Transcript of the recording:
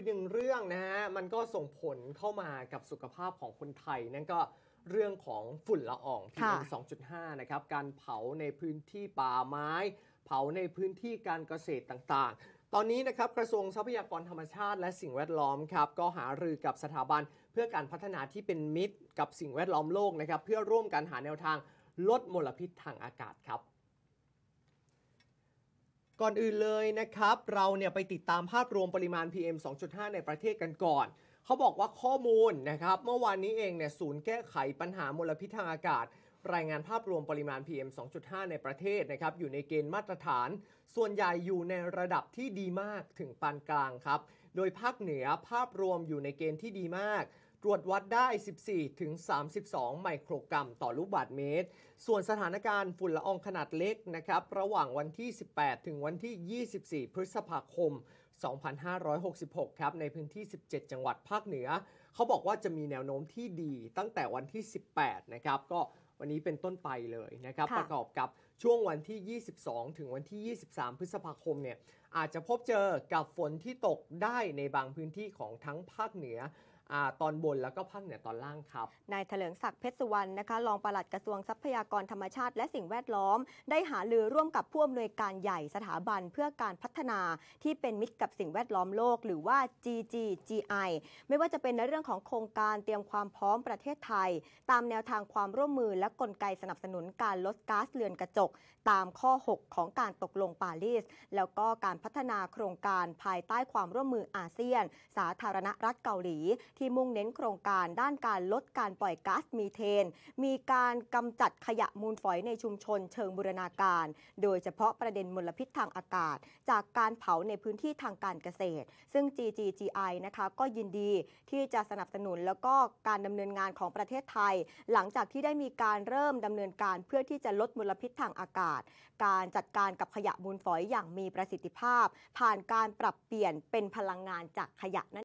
ีกหนึ่งเรื่องนะฮะ มันก็ส่งผลเข้ามากับสุขภาพของคนไทย นั่นก็เรื่องของฝุ่นละออง PM ้านะครับ การเผาในพื้นที่ป่าไม้ เผาในพื้นที่การเกษตรต่างๆ ตอนนี้นะครับกระทรวงทรัพยากรธรรมชาติ และสิ่งแวดล้อมครับ ก็หารือกับสถาบันเพื่อการพัฒนาที่เป็นมิตร กับสิ่งแวดล้อมโลกนะครับ เพื่อร่วมกันหาแนวทางลดมลพิษทางอากาศครับก่อนอื่นเลยนะครับ เราเนี่ยไปติดตามภาพรวมปริมาณ PM 2.5 ในประเทศกันก่อน เขาบอกว่าข้อมูลนะครับเมื่อวานนี้เองเนี่ยศูนย์แก้ไขปัญหามลพิษทางอากาศ รายงานภาพรวมปริมาณ PM 2.5 ในประเทศนะครับอยู่ในเกณฑ์มาตรฐาน ส่วนใหญ่อยู่ในระดับที่ดีมากถึงปานกลางครับโดยภาคเหนือภาพรวมอยู่ในเกณฑ์ที่ดีมากตรวจวัดได้ 14 ถึง 32 ไมโครกรัม ต่อลูกบาศก์เมตร ส่วนสถานการณ์ฝุ่นละอองขนาดเล็กนะครับ ระหว่างวันที่ 18 ถึงวันที่ 24 พฤษภาคม 2566 ครับ ในพื้นที่ 17 จังหวัดภาคเหนือ เขาบอกว่าจะมีแนวโน้มที่ดีตั้งแต่วันที่ 18 นะครับ ก็วันนี้เป็นต้นไปเลยนะครับ ประกอบกับช่วงวันที่ 22 ถึงวันที่ 23 พฤษภาคมเนี่ยอาจจะพบเจอกับฝนที่ตกได้ในบางพื้นที่ของทั้งภาคเหนือตอนบนแล้วก็ภาคเหนือตอนล่างครับ นายเถลิงศักดิ์เพชรสุวรรณนะคะรองปลัดกระทรวงทรัพยากรธรรมชาติ และสิ่งแวดล้อม ได้หาลือร่วมกับผู้อำนวยการใหญ่สถาบันเพื่อการพัฒนาที่เป็นมิตรกับสิ่งแวดล้อมโลกหรือว่า GGGI ไม่ว่าจะเป็นในเรื่องของโครงการเตรียมความพร้อมประเทศไทย ตามแนวทางความร่วมมือ และกลไกสนับสนุนการลดก๊าซเรือนกระจกตามข้อ 6 ของการตกลงปารีส แล้วก็การพัฒนาโครงการภายใต้ความร่วมมืออาเซียน สาธารณรัฐเกาหลี ที่มุ่งเน้นโครงการด้านการลดการปล่อยก๊าซมีเทน มีการกำจัดขยะมูลฝอยในชุมชน เชิงบูรณาการ โดยเฉพาะประเด็นมลพิษทางอากาศ จากการเผาในพื้นที่ทางการเกษตร ซึ่ง GGGI นะคะก็ยินดีที่จะสนับสนุนแล้วก็การดำเนินงานของประเทศไทยหลังจากที่ได้มีการเริ่มดำเนินการเพื่อที่จะลดมลพิษทางอากาศ การจัดการกับขยะมูลฝอยอย่างมีประสิทธิภาพาพผ่านการปรับเปลี่ยนเป็นพลังงานจากขยะนั่น